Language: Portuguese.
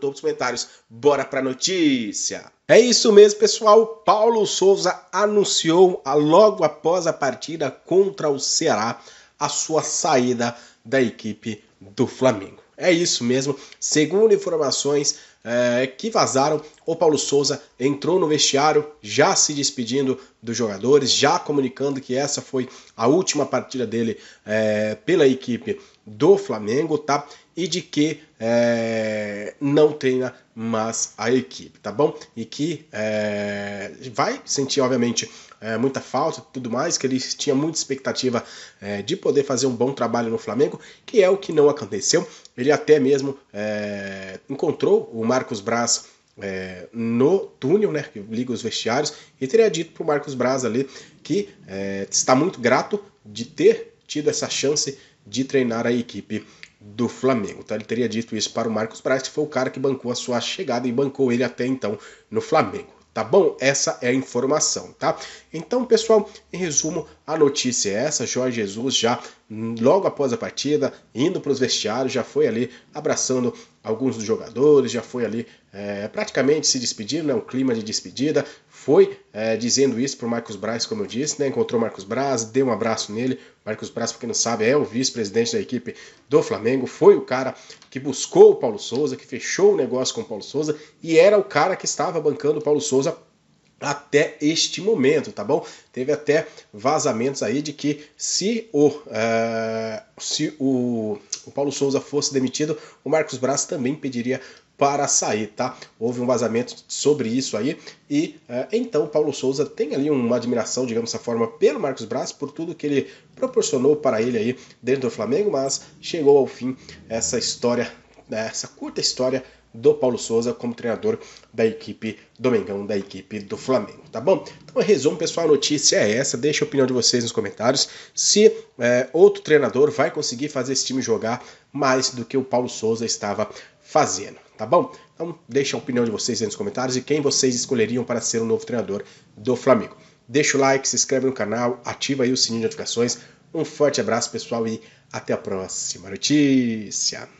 topo dos comentários. Bora pra notícia! É isso mesmo, pessoal. Paulo Souza anunciou logo após a partida contra o Ceará a sua saída da equipe do Flamengo. É isso mesmo. Segundo informações é, que vazaram, o Paulo Souza entrou no vestiário já se despedindo dos jogadores, já comunicando que essa foi a última partida dele é, pela equipe do Flamengo, tá? E de que é, não treina mais a equipe, tá bom? E que é, vai sentir, obviamente, é, muita falta e tudo mais, que ele tinha muita expectativa é, de poder fazer um bom trabalho no Flamengo, que é o que não aconteceu. Ele até mesmo é, encontrou o Marcos Braz é, no túnel, né, que liga os vestiários, e teria dito para o Marcos Braz ali que é, está muito grato de ter tido essa chance de treinar a equipe do Flamengo. Tá? Ele teria dito isso para o Marcos Braz, que foi o cara que bancou a sua chegada e bancou ele até então no Flamengo. Tá bom? Essa é a informação, tá? Então, pessoal, em resumo, a notícia é essa: Jorge Jesus já logo após a partida, indo para os vestiários, já foi ali abraçando alguns dos jogadores, já foi ali é, praticamente se despedindo, é né? um clima de despedida, foi é, dizendo isso para o Marcos Braz, como eu disse, né? encontrou o Marcos Braz, deu um abraço nele. Marcos Braz, para quem não sabe, é o vice-presidente da equipe do Flamengo, foi o cara que buscou o Paulo Souza, que fechou o negócio com o Paulo Souza e era o cara que estava bancando o Paulo Souza até este momento, tá bom? Teve até vazamentos aí de que se o, é, se o, o Paulo Souza fosse demitido, o Marcos Braz também pediria para sair, tá? Houve um vazamento sobre isso aí e é, então Paulo Souza tem ali uma admiração, digamos dessa forma, pelo Marcos Braz por tudo que ele proporcionou para ele aí dentro do Flamengo, mas chegou ao fim essa história dessa curta história do Paulo Souza como treinador da equipe do da equipe do Flamengo, tá bom? Então, resumo, pessoal, a notícia é essa, deixa a opinião de vocês nos comentários, se é, outro treinador vai conseguir fazer esse time jogar mais do que o Paulo Souza estava fazendo, tá bom? Então, deixa a opinião de vocês aí nos comentários e quem vocês escolheriam para ser o novo treinador do Flamengo. Deixa o like, se inscreve no canal, ativa aí o sininho de notificações. Um forte abraço, pessoal, e até a próxima notícia.